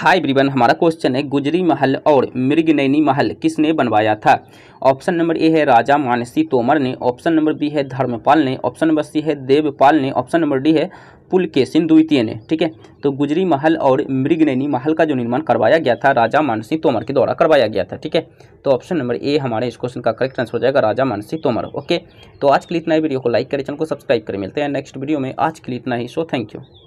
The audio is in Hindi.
हाय ब्रिवन हमारा क्वेश्चन है गुजरी महल और मृगनैनी महल किसने बनवाया था ऑप्शन नंबर ए है राजा मानसी तोमर ने ऑप्शन नंबर बी है धर्मपाल ने ऑप्शन नंबर सी है देवपाल ने ऑप्शन नंबर डी है पुल सिंह द्वितीय ने ठीक है तो गुजरी महल और मृगनैनी महल का जो निर्माण करवाया गया था राजा मानसी तोमर के द्वारा करवाया गया था ठीक है तो ऑप्शन नंबर ए हमारे इस क्वेश्चन का करेक्ट आंसर हो जाएगा राजा मानसी तोमर ओके तो आज के लिए इतना ही वीडियो को लाइक करें चैनल को सब्सक्राइब करें मिलते हैं नेक्स्ट वीडियो में आज के लिए इतना ही सो थैंक यू